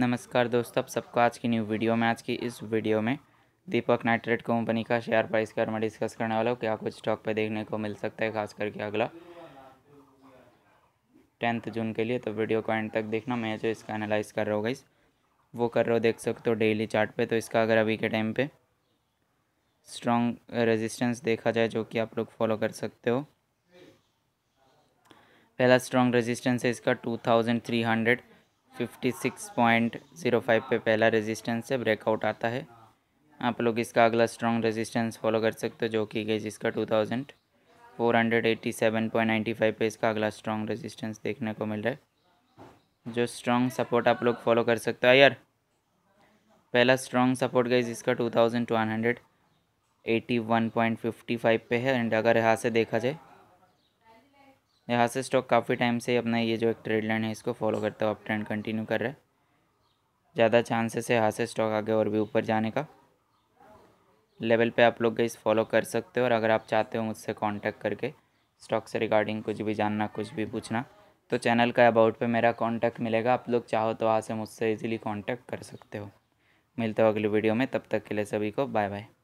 नमस्कार दोस्तों आप सबको आज की न्यू वीडियो में आज की इस वीडियो में दीपक नाइट्रेट कंपनी का शेयर प्राइस के बारे में डिस्कस करने वाला हूँ क्या कुछ स्टॉक पे देखने को मिल सकता है खास करके अगला टेंथ जून के लिए तो वीडियो को एंड तक देखना मैं जो इसका एनालाइज कर रहा हूँ गाइस वो कर रहा हूँ देख सकते हो डेली चार्ट पे तो इसका अगर अभी के टाइम पे स्ट्रॉन्ग रेजिस्टेंस देखा जाए जो कि आप लोग फॉलो कर सकते हो पहला स्ट्रॉन्ग रेजिस्टेंस है इसका टू थाउजेंड थ्री हंड्रेड 56.05 पे पहला रेजिस्टेंस है ब्रेकआउट आता है आप लोग इसका अगला स्ट्रॉन्ग रेजिस्टेंस फॉलो कर सकते हो जो कि गई जिसका 2487.95 पे इसका अगला स्ट्रॉन्ग रेजिस्टेंस देखने को मिल रहा है जो स्ट्रॉन्ग सपोर्ट आप लोग फॉलो कर सकते हो यार पहला स्ट्रॉन्ग सपोर्ट गई जिसका 2181.55 पे है एंड अगर यहाँ से देखा जाए यहाँ से स्टॉक काफ़ी टाइम से अपना ये जो एक ट्रेड लाइन है इसको फॉलो करता हुआ अब ट्रेंड कंटिन्यू कर रहा है ज़्यादा चांसेस है यहाँ से स्टॉक आगे और भी ऊपर जाने का लेवल पे आप लोग गई फॉलो कर सकते हो और अगर आप चाहते हो मुझसे कांटेक्ट करके स्टॉक से रिगार्डिंग कुछ भी जानना कुछ भी पूछना तो चैनल का अबाउट पे मेरा कांटेक्ट मिलेगा आप लोग चाहो तो वहाँ से मुझसे इजीली कांटेक्ट कर सकते हो मिलते हो अगली वीडियो में तब तक के लिए सभी को बाय बाय